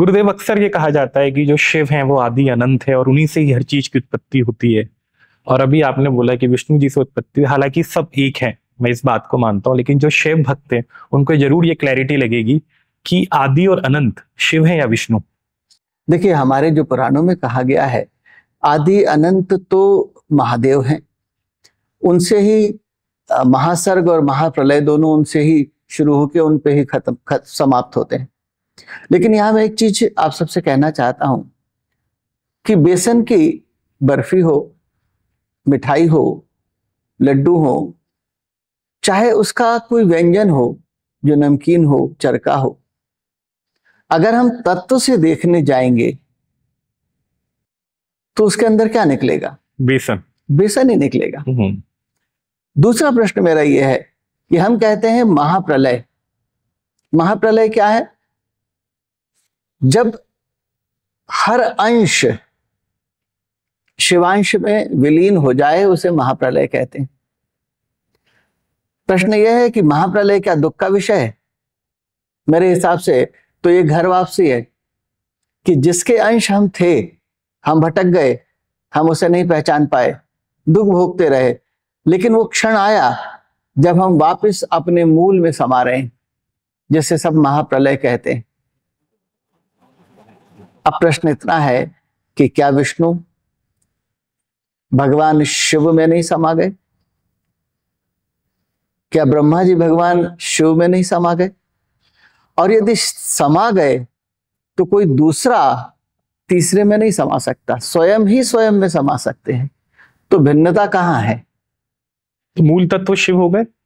गुरुदेव अक्सर ये कहा जाता है कि जो शिव हैं वो आदि अनंत है और उन्हीं से ही हर चीज की उत्पत्ति होती है और अभी आपने बोला कि विष्णु जी से उत्पत्ति हालांकि सब एक है मैं इस बात को मानता हूँ लेकिन जो शिव भक्त हैं उनको जरूर ये क्लैरिटी लगेगी कि आदि और अनंत शिव है या विष्णु देखिए हमारे जो पुराणों में कहा गया है आदि अनंत तो महादेव हैं उनसे ही महासर्ग और महाप्रलय दोनों उनसे ही शुरू होकर उन पे ही खत्म खत, समाप्त होते हैं लेकिन यहां मैं एक चीज आप सबसे कहना चाहता हूं कि बेसन की बर्फी हो मिठाई हो लड्डू हो चाहे उसका कोई व्यंजन हो जो नमकीन हो चरका हो अगर हम तत्व से देखने जाएंगे तो उसके अंदर क्या निकलेगा बेसन बेसन ही निकलेगा हम्म। दूसरा प्रश्न मेरा यह है कि हम कहते हैं महाप्रलय महाप्रलय क्या है जब हर अंश शिवांश में विलीन हो जाए उसे महाप्रलय कहते हैं प्रश्न यह है कि महाप्रलय क्या दुख का विषय है मेरे हिसाब से तो ये घर वापसी है कि जिसके अंश हम थे हम भटक गए हम उसे नहीं पहचान पाए दुख भोगते रहे लेकिन वो क्षण आया जब हम वापस अपने मूल में समा रहे हैं जिसे सब महाप्रलय कहते हैं अब प्रश्न इतना है कि क्या विष्णु भगवान शिव में नहीं समा गए क्या ब्रह्मा जी भगवान शिव में नहीं समा गए और यदि समा गए तो कोई दूसरा तीसरे में नहीं समा सकता स्वयं ही स्वयं में समा सकते हैं तो भिन्नता कहाँ है मूल तत्व शिव हो गए